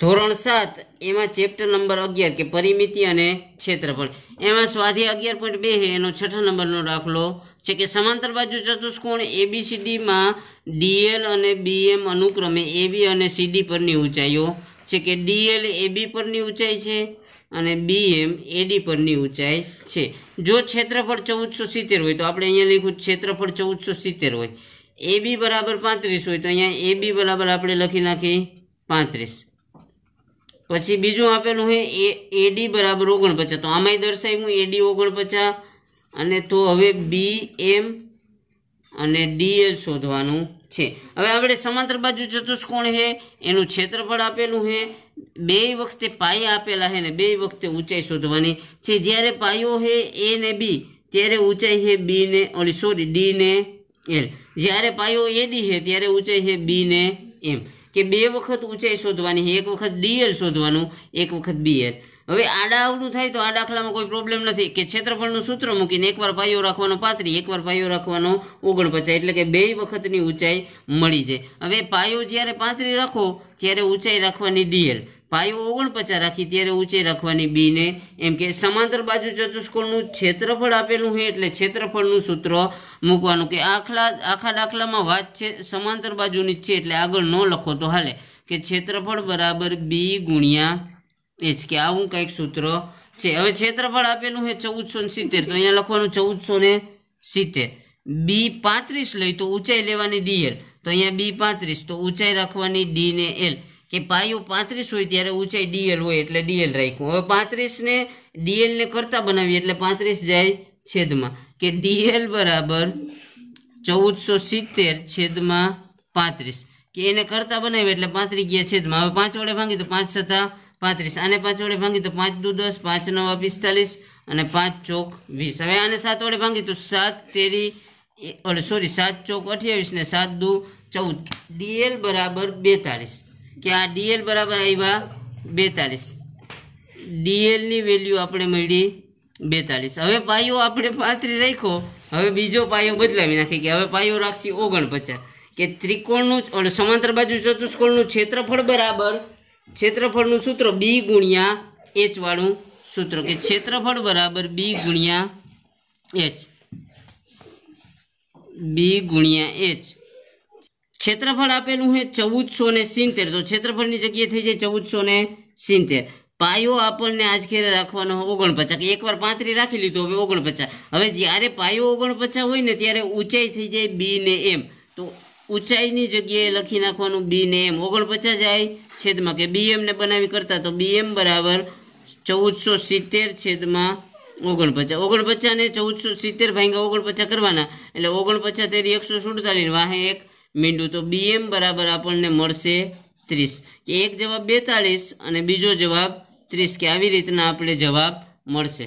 ધોરણ સાત એમાં ચેપ્ટર નંબર અગિયાર કે પરિમિતિ અને ક્ષેત્રફળ એમાં સ્વાધ્યાય અગિયાર પોઈન્ટ બે એનો છઠ્ઠા નંબરનો દાખલો છે કે સમાંતર બાજુ ચતુષ્કોણ એબીસીડીમાં ડીએલ અને બીએમ અનુક્રમે એબી અને સીડી પરની ઊંચાઈઓ છે કે ડીએલ એબી પરની ઊંચાઈ છે અને બીએમ એડી પરની ઊંચાઈ છે જો ક્ષેત્રફળ ચૌદસો સિત્તેર હોય તો આપણે અહીંયા લખ્યું ક્ષેત્રફળ ચૌદસો સિત્તેર હોય એબી બરાબર પાંત્રીસ હોય તો અહીંયા એબી બરાબર આપણે લખી નાખી પાંત્રીસ પછી બીજું આપેલું છે એ એડી બરાબર ઓગણપચાસ તો આમાંય દર્શાવ્યું એડી ઓગણપચાસ અને તો હવે બી એમ અને ડી એ શોધવાનું છે હવે આપણે સમાંતર બાજુ ચતુષ્કોણ છે એનું ક્ષેત્રફળ આપેલું છે બે વખતે પાયા આપેલા છે ને બે વખતે ઊંચાઈ શોધવાની છે જ્યારે પાયો છે એ ને બી ત્યારે ઊંચાઈ છે બી ને ઓલી સોરી ડી ને એલ જ્યારે પાયો એડી છે ત્યારે ઊંચાઈ છે બી ને એમ કે બે વખત ઊંચાઈ શોધવાની એક વખત ડીએલ શોધવાનું એક વખત બીએલ હવે આડા આવડું થાય તો આ દાખલામાં કોઈ પ્રોબ્લેમ નથી કે ક્ષેત્રફળનું સૂત્ર મૂકીને એકવાર પાયો રાખવાનો પાતરી એકવાર પાયો રાખવાનો ઓગણપચાસ એટલે કે બે વખતની ઊંચાઈ મળી જાય હવે પાયો જ્યારે પાતરી રાખો ત્યારે ઊંચાઈ રાખવાની ડીએલ પાયો ઓગણપચાસ રાખી ત્યારે ઊંચાઈ રાખવાની બી ને એમ કે સમાંતર બાજુ ચતુષ્કોણનું ક્ષેત્રફળ આપેલું છે એટલે ક્ષેત્રફળનું સૂત્ર મૂકવાનું કે આખલા આખા દાખલામાં વાત છે સમાંતર બાજુની જ છે એટલે આગળ ન લખો તો હાલે કે ક્ષેત્રફળ બરાબર બી ગુણ્યા એચ કે આવું કંઈક સૂત્ર છે હવે ક્ષેત્રફળ આપેલું છે ચૌદસો ને સિત્તેર તો અહીંયા લખવાનું ચૌદસો ને સિત્તેર બી પાંત્રીસ લઈ તો ઊંચાઈ લેવાની ડીએલ તો અહીંયા બી પાંત્રીસ તો ઊંચાઈ રાખવાની ડી ને એલ કે પાયો પાંત્રીસ હોય ત્યારે ઊંચાઈ ડીએલ હોય એટલે ડીએલ રાખ્યું હવે પાંત્રીસને ડીએલને કરતા બનાવીએ એટલે પાંત્રીસ જાય છેદમાં કે ડીએલ બરાબર ચૌદસો સિત્તેર છેદમાં પાંત્રીસ કે એને કરતા બનાવીએ એટલે પાંત્રીસ ગયા છેદમાં હવે પાંચ વડે ભાંગી તો પાંચ સત્તા પાંત્રીસ આને પાંચ વડે ભાંગી તો પાંચ દુ દસ પાંચ નવા પિસ્તાલીસ અને પાંચ ચોક વીસ હવે આને સાત વડે ભાંગી તો સાત તેરી સોરી સાત ચોક અઠ્યાવીસ ને સાત દુ ચૌદ ડીએલ બરાબર બેતાલીસ કે આ ડીએલ બરાબર આવ્યા બેતાલીસ ડીએલની વેલ્યુ આપણે મળી બેતાલીસ હવે પાયો આપણે પાંત્રી રાખ્યો હવે બીજો પાયો બદલાવી નાખી કે હવે પાયો રાખશી ઓગણપચાસ કે ત્રિકોણનું ઓલું સમાંતર બાજુ ચતુષ્કોણનું ક્ષેત્રફળ બરાબર ક્ષેત્રફળનું સૂત્ર બી ગુણ્યા એચવાળું સૂત્ર કે ક્ષેત્રફળ બરાબર બી ગુણ્યા એચ બી ગુણ્યા એચ ક્ષેત્રફળ આપેલું છે ચૌદસો ને સિત્તેર તો ક્ષેત્રફળની જગ્યાએ થઈ જાય ચૌદસો ને સિત્તેર પાયો આપણને આજખેરે રાખવાનો ઓગણપચાસ કે એકવાર પાંત્રી રાખી લીધો હવે ઓગણપચાસ હવે જ્યારે પાયો ઓગણપચાસ હોય ને ત્યારે ઊંચાઈ થઈ જાય બી ને એમ તો ઊંચાઈની જગ્યાએ લખી નાખવાનું બી ને એમ ઓગણપચાસ જાય છેદમાં કે બી એમને બનાવી કરતા તો બી એમ બરાબર ચૌદસો સિત્તેર છેદમાં ઓગણપચાસ ઓગણપચાસ ને ચૌદસો સિત્તેર ભાંગા ઓગણપચાસ કરવાના એટલે ઓગણપચાસ તેરી એકસો સુડતાલીસ વાહે એક મીંડું તો બી એમ બરાબર આપણને મળશે ત્રીસ કે એક જવાબ બેતાળીસ અને બીજો જવાબ ત્રીસ કે આવી રીતના આપણે જવાબ મળશે